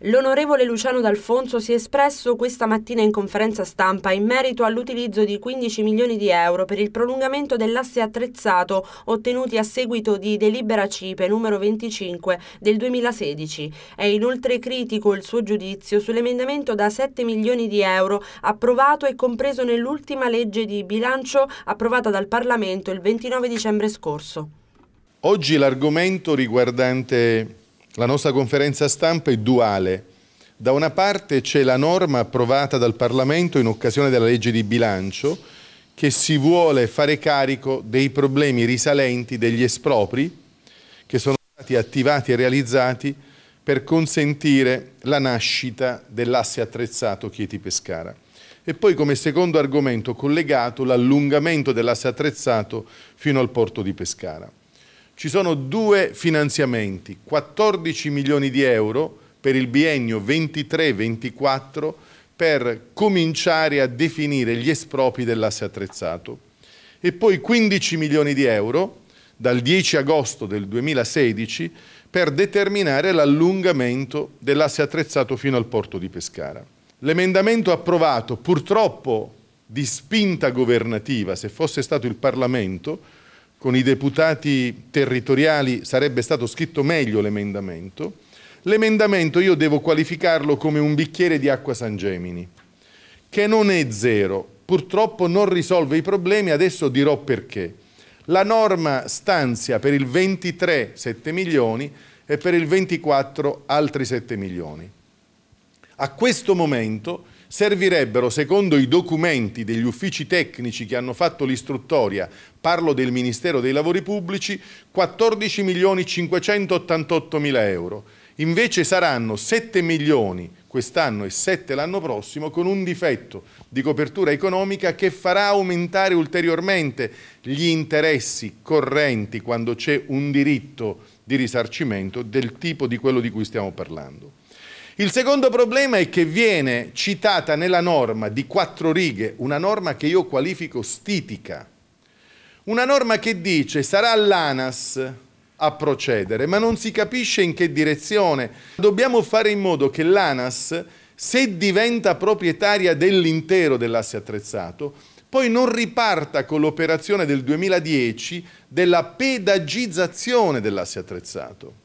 L'onorevole Luciano D'Alfonso si è espresso questa mattina in conferenza stampa in merito all'utilizzo di 15 milioni di euro per il prolungamento dell'asse attrezzato ottenuti a seguito di delibera CIPE numero 25 del 2016. È inoltre critico il suo giudizio sull'emendamento da 7 milioni di euro approvato e compreso nell'ultima legge di bilancio approvata dal Parlamento il 29 dicembre scorso. Oggi l'argomento riguardante la nostra conferenza stampa è duale. Da una parte c'è la norma approvata dal Parlamento in occasione della legge di bilancio che si vuole fare carico dei problemi risalenti degli espropri che sono stati attivati e realizzati per consentire la nascita dell'asse attrezzato Chieti-Pescara. E poi come secondo argomento collegato l'allungamento dell'asse attrezzato fino al porto di Pescara ci sono due finanziamenti, 14 milioni di euro per il biennio 23-24 per cominciare a definire gli espropri dell'asse attrezzato e poi 15 milioni di euro dal 10 agosto del 2016 per determinare l'allungamento dell'asse attrezzato fino al porto di Pescara. L'emendamento approvato purtroppo di spinta governativa, se fosse stato il Parlamento, con i deputati territoriali sarebbe stato scritto meglio l'emendamento. L'emendamento io devo qualificarlo come un bicchiere di acqua San Gemini, che non è zero, purtroppo non risolve i problemi, adesso dirò perché. La norma stanzia per il 23 7 milioni e per il 24 altri 7 milioni. A questo momento servirebbero, secondo i documenti degli uffici tecnici che hanno fatto l'istruttoria, parlo del Ministero dei Lavori Pubblici, 14 milioni 588 mila euro. Invece saranno 7 milioni quest'anno e 7 l'anno prossimo con un difetto di copertura economica che farà aumentare ulteriormente gli interessi correnti quando c'è un diritto di risarcimento del tipo di quello di cui stiamo parlando. Il secondo problema è che viene citata nella norma di quattro righe, una norma che io qualifico stitica, una norma che dice sarà l'ANAS a procedere, ma non si capisce in che direzione. Dobbiamo fare in modo che l'ANAS, se diventa proprietaria dell'intero dell'asse attrezzato, poi non riparta con l'operazione del 2010 della pedagizzazione dell'asse attrezzato.